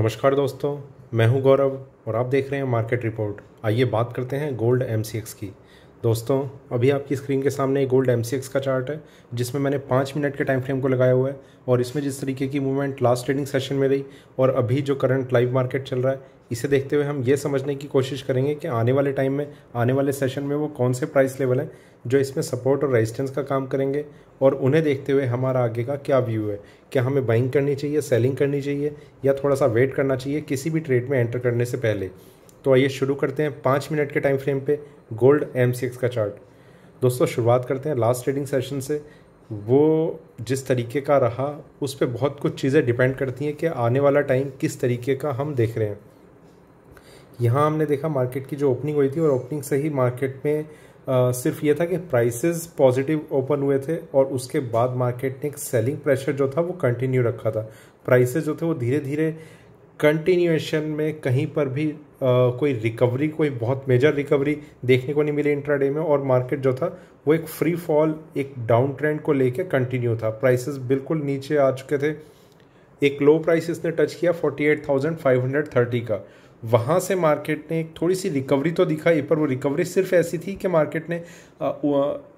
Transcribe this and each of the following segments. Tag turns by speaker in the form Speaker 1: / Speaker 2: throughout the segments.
Speaker 1: नमस्कार दोस्तों मैं हूं गौरव और आप देख रहे हैं मार्केट रिपोर्ट आइए बात करते हैं गोल्ड एम की दोस्तों अभी आपकी स्क्रीन के सामने गोल्ड एम का चार्ट है जिसमें मैंने पाँच मिनट के टाइम फ्रेम को लगाया हुआ है और इसमें जिस तरीके की मूवमेंट लास्ट ट्रेडिंग सेशन में रही और अभी जो करंट लाइव मार्केट चल रहा है इसे देखते हुए हम ये समझने की कोशिश करेंगे कि आने वाले टाइम में आने वाले सेशन में वो कौन से प्राइस लेवल हैं जो इसमें सपोर्ट और रेजिस्टेंस का काम करेंगे और उन्हें देखते हुए हमारा आगे का क्या व्यू है क्या हमें बाइंग करनी चाहिए सेलिंग करनी चाहिए या थोड़ा सा वेट करना चाहिए किसी भी ट्रेड में एंटर करने से पहले तो आइए शुरू करते हैं पाँच मिनट के टाइम फ्रेम पर गोल्ड एम का चार्ट दोस्तों शुरुआत करते हैं लास्ट ट्रेडिंग सेशन से वो जिस तरीके का रहा उस पर बहुत कुछ चीज़ें डिपेंड करती हैं कि आने वाला टाइम किस तरीके का हम देख रहे हैं यहाँ हमने देखा मार्केट की जो ओपनिंग हुई थी और ओपनिंग से ही मार्केट में आ, सिर्फ ये था कि प्राइसेस पॉजिटिव ओपन हुए थे और उसके बाद मार्केट ने एक सेलिंग प्रेशर जो था वो कंटिन्यू रखा था प्राइसेस जो थे वो धीरे धीरे कंटिन्यूएशन में कहीं पर भी आ, कोई रिकवरी कोई बहुत मेजर रिकवरी देखने को नहीं मिली इंट्राडे में और मार्केट जो था वो एक फ्री फॉल एक डाउन ट्रेंड को लेकर कंटिन्यू था प्राइसेस बिल्कुल नीचे आ चुके थे एक लो प्राइस इसने टच किया 48,530 का वहाँ से मार्केट ने एक थोड़ी सी रिकवरी तो दिखाई पर वो रिकवरी सिर्फ ऐसी थी कि मार्केट ने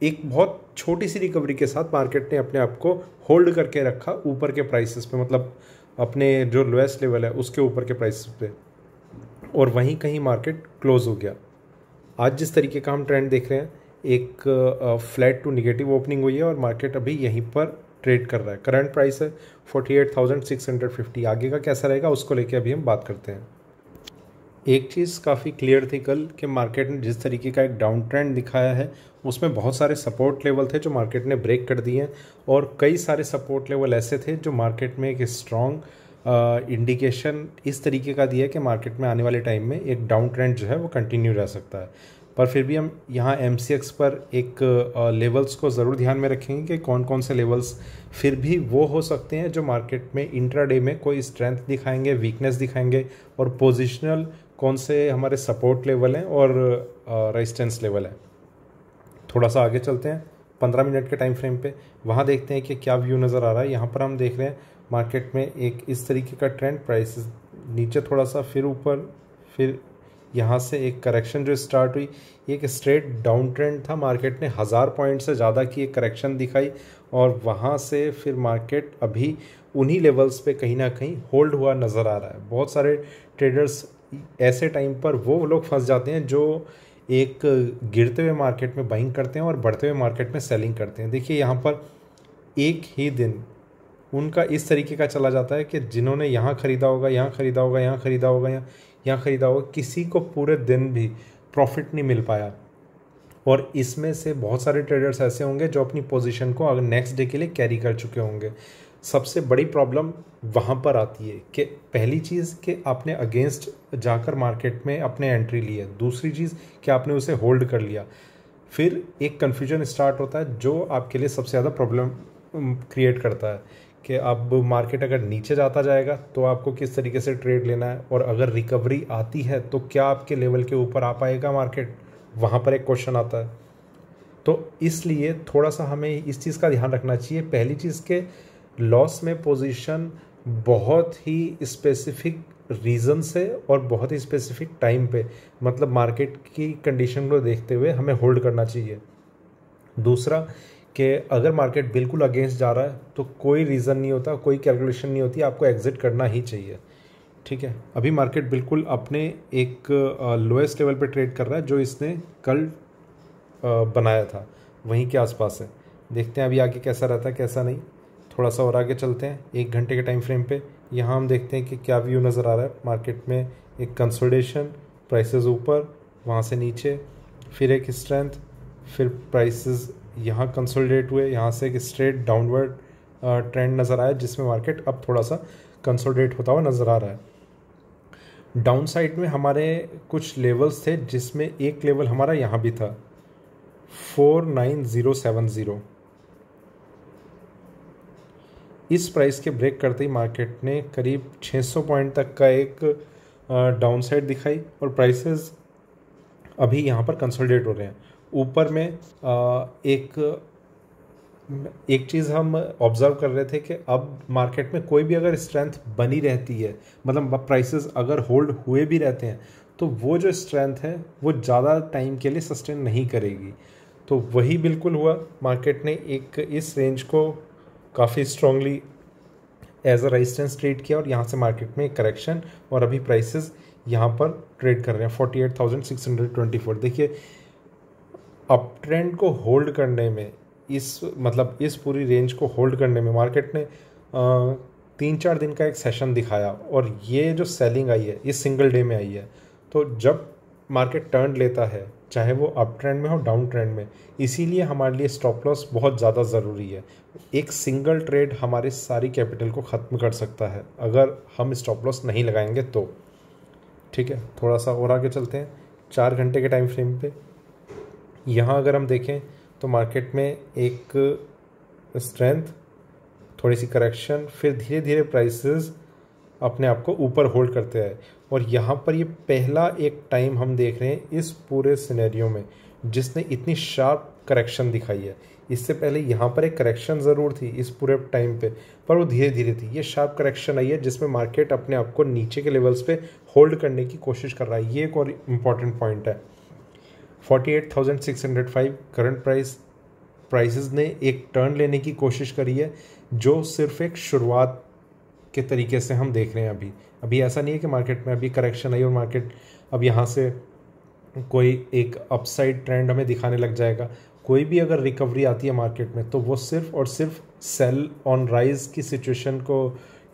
Speaker 1: एक बहुत छोटी सी रिकवरी के साथ मार्केट ने अपने आप को होल्ड करके रखा ऊपर के प्राइसेस पे मतलब अपने जो लोएस्ट लेवल है उसके ऊपर के प्राइसेस पे और वहीं कहीं मार्केट क्लोज़ हो गया आज जिस तरीके का हम ट्रेंड देख रहे हैं एक फ्लैट टू निगेटिव ओपनिंग हुई है और मार्केट अभी यहीं पर ट्रेड कर रहा है करंट प्राइस है forty eight thousand six hundred fifty आगे का कैसा रहेगा उसको लेके अभी हम बात करते हैं एक चीज़ काफ़ी क्लियर थी कल कि मार्केट ने जिस तरीके का एक डाउन ट्रेंड दिखाया है उसमें बहुत सारे सपोर्ट लेवल थे जो मार्केट ने ब्रेक कर दिए हैं और कई सारे सपोर्ट लेवल ऐसे थे जो मार्केट में एक स्ट्रॉन्ग इंडिकेशन इस तरीके का दिया कि मार्केट में आने वाले टाइम में एक डाउन ट्रेंड जो है वो कंटिन्यू रह सकता है पर फिर भी हम यहाँ एम पर एक लेवल्स को ज़रूर ध्यान में रखेंगे कि कौन कौन से लेवल्स फिर भी वो हो सकते हैं जो मार्केट में इंट्राडे में कोई स्ट्रेंथ दिखाएंगे वीकनेस दिखाएंगे और पोजिशनल कौन से हमारे सपोर्ट लेवल हैं और रेजिस्टेंस लेवल है थोड़ा सा आगे चलते हैं पंद्रह मिनट के टाइम फ्रेम पे वहाँ देखते हैं कि क्या व्यू नज़र आ रहा है यहाँ पर हम देख रहे हैं मार्केट में एक इस तरीके का ट्रेंड प्राइस नीचे थोड़ा सा फिर ऊपर फिर यहाँ से एक करेक्शन जो स्टार्ट हुई एक स्ट्रेट डाउन ट्रेंड था मार्केट ने हज़ार पॉइंट से ज़्यादा की एक करेक्शन दिखाई और वहाँ से फिर मार्केट अभी उन्हीं लेवल्स पे कहीं ना कहीं होल्ड हुआ नज़र आ रहा है बहुत सारे ट्रेडर्स ऐसे टाइम पर वो लोग फंस जाते हैं जो एक गिरते हुए मार्केट में बाइंग करते हैं और बढ़ते हुए मार्केट में सेलिंग करते हैं देखिए यहाँ पर एक ही दिन उनका इस तरीके का चला जाता है कि जिन्होंने यहाँ ख़रीदा होगा यहाँ ख़रीदा होगा यहाँ ख़रीदा होगा यहाँ यहाँ ख़रीदा होगा किसी को पूरे दिन भी प्रॉफिट नहीं मिल पाया और इसमें से बहुत सारे ट्रेडर्स ऐसे होंगे जो अपनी पोजीशन को अगर नेक्स्ट डे के लिए कैरी कर चुके होंगे सबसे बड़ी प्रॉब्लम वहाँ पर आती है कि पहली चीज़ कि आपने अगेंस्ट जाकर मार्केट में अपने एंट्री ली है दूसरी चीज़ कि आपने उसे होल्ड कर लिया फिर एक कन्फ्यूजन स्टार्ट होता है जो आपके लिए सबसे ज़्यादा प्रॉब्लम क्रिएट करता है कि अब मार्केट अगर नीचे जाता जाएगा तो आपको किस तरीके से ट्रेड लेना है और अगर रिकवरी आती है तो क्या आपके लेवल के ऊपर आ पाएगा मार्केट वहाँ पर एक क्वेश्चन आता है तो इसलिए थोड़ा सा हमें इस चीज़ का ध्यान रखना चाहिए पहली चीज़ के लॉस में पोजीशन बहुत ही स्पेसिफिक रीज़न से और बहुत ही स्पेसिफिक टाइम पे मतलब मार्केट की कंडीशन को देखते हुए हमें होल्ड करना चाहिए दूसरा कि अगर मार्केट बिल्कुल अगेंस्ट जा रहा है तो कोई रीज़न नहीं होता कोई कैलकुलेशन नहीं होती आपको एग्ज़िट करना ही चाहिए ठीक है अभी मार्केट बिल्कुल अपने एक लोएस्ट लेवल पर ट्रेड कर रहा है जो इसने कल बनाया था वहीं के आसपास है देखते हैं अभी आगे कैसा रहता है कैसा नहीं थोड़ा सा और आगे चलते हैं एक घंटे के टाइम फ्रेम पे यहाँ हम देखते हैं कि क्या व्यू नज़र आ रहा है मार्केट में एक कंसोलिडेशन प्राइसेस ऊपर वहाँ से नीचे फिर एक स्ट्रेंथ फिर प्राइसेस यहाँ कंसोलिडेट हुए यहाँ से एक स्ट्रेट डाउनवर्ड ट्रेंड नज़र आया जिसमें मार्केट अब थोड़ा सा कंसोलिडेट होता हुआ नज़र आ रहा है डाउन साइड में हमारे कुछ लेवल्स थे जिसमें एक लेवल हमारा यहाँ भी था four nine zero seven zero इस प्राइस के ब्रेक करते ही मार्केट ने करीब 600 पॉइंट तक का एक डाउनसाइड दिखाई और प्राइसेस अभी यहाँ पर कंसोलिडेट हो रहे हैं ऊपर में एक एक चीज़ हम ऑब्जर्व कर रहे थे कि अब मार्केट में कोई भी अगर स्ट्रेंथ बनी रहती है मतलब प्राइसेस अगर होल्ड हुए भी रहते हैं तो वो जो स्ट्रेंथ है वो ज़्यादा टाइम के लिए सस्टेन नहीं करेगी तो वही बिल्कुल हुआ मार्केट ने एक इस रेंज को काफ़ी strongly as a resistance trade किया और यहाँ से मार्केट में करेक्शन और अभी प्राइसेस यहाँ पर ट्रेड कर रहे हैं forty eight thousand six hundred twenty four देखिए अप ट्रेंड को होल्ड करने में इस मतलब इस पूरी रेंज को होल्ड करने में मार्केट ने आ, तीन चार दिन का एक सेशन दिखाया और ये जो सेलिंग आई है ये सिंगल डे में आई है तो जब मार्केट टर्न लेता है चाहे वो अप ट्रेंड में हो डाउन ट्रेंड में इसीलिए हमारे लिए स्टॉप लॉस बहुत ज़्यादा ज़रूरी है एक सिंगल ट्रेड हमारे सारी कैपिटल को ख़त्म कर सकता है अगर हम स्टॉप लॉस नहीं लगाएंगे तो ठीक है थोड़ा सा और आगे चलते हैं चार घंटे के टाइम फ्रेम पे यहाँ अगर हम देखें तो मार्केट में एक स्ट्रेंथ थोड़ी सी करेक्शन फिर धीरे धीरे प्राइसेस अपने आप को ऊपर होल्ड करते हैं और यहाँ पर ये पहला एक टाइम हम देख रहे हैं इस पूरे सिनेरियो में जिसने इतनी शार्प करेक्शन दिखाई है इससे पहले यहाँ पर एक करेक्शन ज़रूर थी इस पूरे टाइम पे पर वो धीरे धीरे थी ये शार्प करेक्शन आई है जिसमें मार्केट अपने आप को नीचे के लेवल्स पे होल्ड करने की कोशिश कर रहा है ये एक और इम्पॉर्टेंट पॉइंट है 48,605 करंट प्राइस प्राइसेस ने एक टर्न लेने की कोशिश करी है जो सिर्फ एक शुरुआत के तरीके से हम देख रहे हैं अभी अभी ऐसा नहीं है कि मार्केट में अभी करेक्शन आई और मार्केट अब यहाँ से कोई एक अपसाइड ट्रेंड हमें दिखाने लग जाएगा कोई भी अगर रिकवरी आती है मार्केट में तो वो सिर्फ और सिर्फ सेल ऑन राइज की सिचुएशन को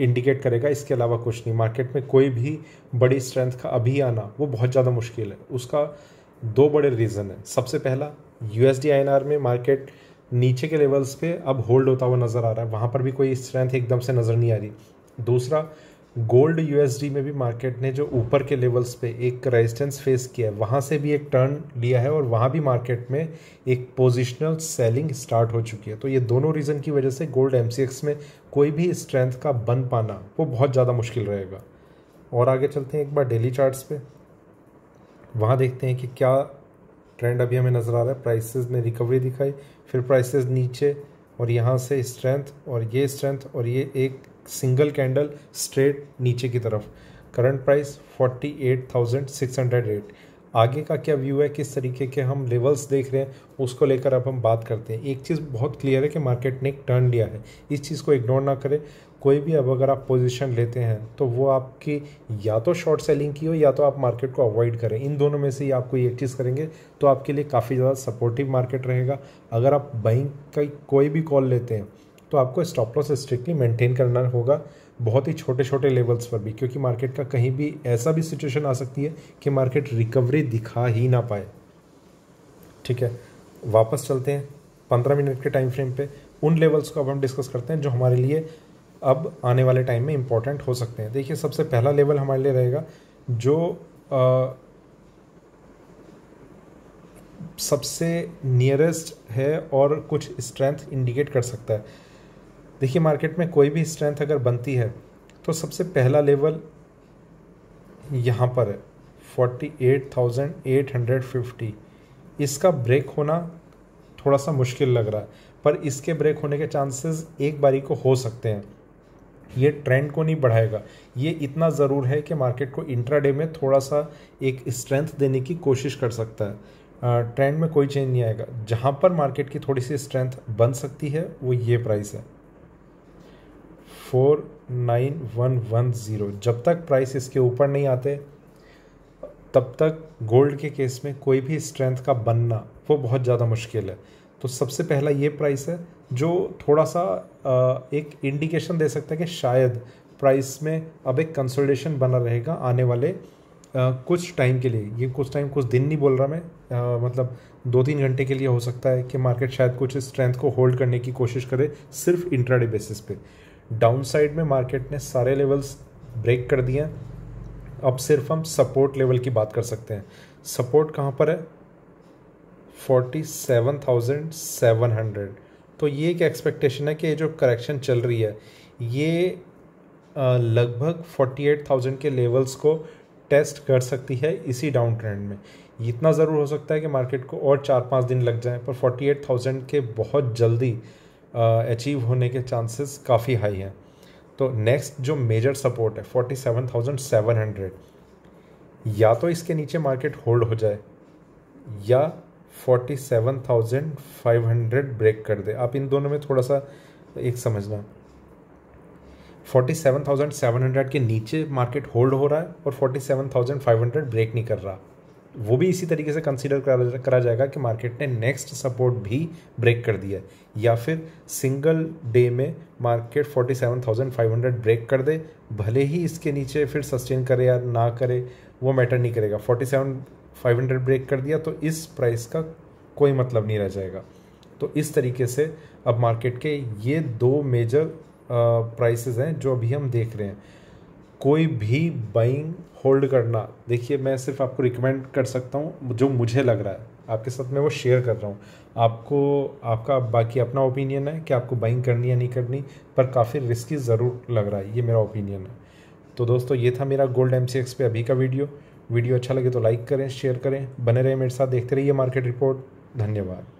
Speaker 1: इंडिकेट करेगा इसके अलावा कुछ नहीं मार्केट में कोई भी बड़ी स्ट्रेंथ का अभी आना वो बहुत ज़्यादा मुश्किल है उसका दो बड़े रीज़न है सबसे पहला यू एस में मार्केट नीचे के लेवल्स पे अब होल्ड होता हुआ नज़र आ रहा है वहाँ पर भी कोई स्ट्रेंथ एकदम से नज़र नहीं आ रही दूसरा गोल्ड यूएसडी में भी मार्केट ने जो ऊपर के लेवल्स पे एक रेजिस्टेंस फेस किया है वहाँ से भी एक टर्न लिया है और वहाँ भी मार्केट में एक पोजिशनल सेलिंग स्टार्ट हो चुकी है तो ये दोनों रीज़न की वजह से गोल्ड एम में कोई भी स्ट्रेंथ का बन पाना वो बहुत ज़्यादा मुश्किल रहेगा और आगे चलते हैं एक बार डेली चार्ट्स पे वहाँ देखते हैं कि क्या ट्रेंड अभी हमें नज़र आ रहा है प्राइसेस ने रिकवरी दिखाई फिर प्राइसेस नीचे और यहाँ से स्ट्रेंथ और ये स्ट्रेंथ और ये एक सिंगल कैंडल स्ट्रेट नीचे की तरफ current price forty eight thousand six hundred eight आगे का क्या व्यू है किस तरीके के हम लेवल्स देख रहे हैं उसको लेकर अब हम बात करते हैं एक चीज़ बहुत क्लियर है कि मार्केट ने एक टर्न लिया है इस चीज़ को इग्नोर ना करें कोई भी अब अगर आप पोजीशन लेते हैं तो वो आपकी या तो शॉर्ट सेलिंग की हो या तो आप मार्केट को अवॉइड करें इन दोनों में से ही आपको एक चीज़ करेंगे तो आपके लिए काफ़ी ज़्यादा सपोर्टिव मार्केट रहेगा अगर आप बैंक का कोई भी कॉल लेते हैं तो आपको स्टॉप लॉस स्ट्रिक्टली मेंटेन करना होगा बहुत ही छोटे छोटे लेवल्स पर भी क्योंकि मार्केट का कहीं भी ऐसा भी सिचुएशन आ सकती है कि मार्केट रिकवरी दिखा ही ना पाए ठीक है वापस चलते हैं पंद्रह मिनट के टाइम फ्रेम पे उन लेवल्स को अब हम डिस्कस करते हैं जो हमारे लिए अब आने वाले टाइम में इम्पॉर्टेंट हो सकते हैं देखिए सबसे पहला लेवल हमारे लिए रहेगा जो आ, सबसे नियरेस्ट है और कुछ स्ट्रेंथ इंडिकेट कर सकता है देखिए मार्केट में कोई भी स्ट्रेंथ अगर बनती है तो सबसे पहला लेवल यहाँ पर है forty eight thousand eight hundred fifty इसका ब्रेक होना थोड़ा सा मुश्किल लग रहा है पर इसके ब्रेक होने के चांसेस एक बारी को हो सकते हैं ये ट्रेंड को नहीं बढ़ाएगा ये इतना ज़रूर है कि मार्केट को इंट्राडे में थोड़ा सा एक स्ट्रेंथ देने की कोशिश कर सकता है ट्रेंड में कोई चेंज नहीं आएगा जहाँ पर मार्केट की थोड़ी सी स्ट्रेंथ बन सकती है वो ये प्राइस है four nine one one zero जब तक प्राइस इसके ऊपर नहीं आते तब तक गोल्ड के केस में कोई भी स्ट्रेंथ का बनना वो बहुत ज़्यादा मुश्किल है तो सबसे पहला ये प्राइस है जो थोड़ा सा एक इंडिकेशन दे सकता है कि शायद प्राइस में अब एक कंसोलिडेशन बना रहेगा आने वाले कुछ टाइम के लिए ये कुछ टाइम कुछ दिन नहीं बोल रहा मैं मतलब दो तीन घंटे के लिए हो सकता है कि मार्केट शायद कुछ स्ट्रेंथ को होल्ड करने की कोशिश करे सिर्फ इंट्राडे बेसिस पे डाउन साइड में मार्केट ने सारे लेवल्स ब्रेक कर दिए अब सिर्फ हम सपोर्ट लेवल की बात कर सकते हैं सपोर्ट कहाँ पर है forty seven thousand seven hundred तो ये एक एक्सपेक्टेशन है कि ये जो करेक्शन चल रही है ये लगभग फोर्टी एट थाउजेंड के लेवल्स को टेस्ट कर सकती है इसी डाउन ट्रेंड में इतना ज़रूर हो सकता है कि मार्केट को और चार पाँच दिन लग जाए पर फोर्टी एट थाउजेंड के बहुत जल्दी अचीव होने के चांसेस काफ़ी हाई हैं तो नेक्स्ट जो मेजर सपोर्ट है forty seven thousand seven hundred या तो इसके नीचे मार्केट होल्ड हो जाए या forty seven thousand five hundred break कर दे आप इन दोनों में थोड़ा सा एक समझना forty seven thousand seven hundred के नीचे मार्केट होल्ड हो रहा है और forty seven thousand five hundred break नहीं कर रहा वो भी इसी तरीके से कंसिडर करा, करा जाएगा कि मार्केट ने नेक्स्ट सपोर्ट भी ब्रेक कर दिया है या फिर सिंगल डे में मार्केट 47,500 ब्रेक कर दे भले ही इसके नीचे फिर सस्टेन करे या ना करे वो मैटर नहीं करेगा 47,500 ब्रेक कर दिया तो इस प्राइस का कोई मतलब नहीं रह जाएगा तो इस तरीके से अब मार्केट के ये दो मेजर प्राइसेस हैं जो अभी हम देख रहे हैं कोई भी बाइंग होल्ड करना देखिए मैं सिर्फ आपको रिकमेंड कर सकता हूँ जो मुझे लग रहा है आपके साथ मैं वो शेयर कर रहा हूँ आपको आपका बाकी अपना ओपिनियन है कि आपको बाइंग करनी या नहीं करनी पर काफ़ी रिस्की ज़रूर लग रहा है ये मेरा ओपिनियन है तो दोस्तों ये था मेरा गोल्ड एम सी पे अभी का वीडियो वीडियो अच्छा लगे तो लाइक करें शेयर करें बने रहे मेरे साथ देखते रहिए मार्केट रिपोर्ट धन्यवाद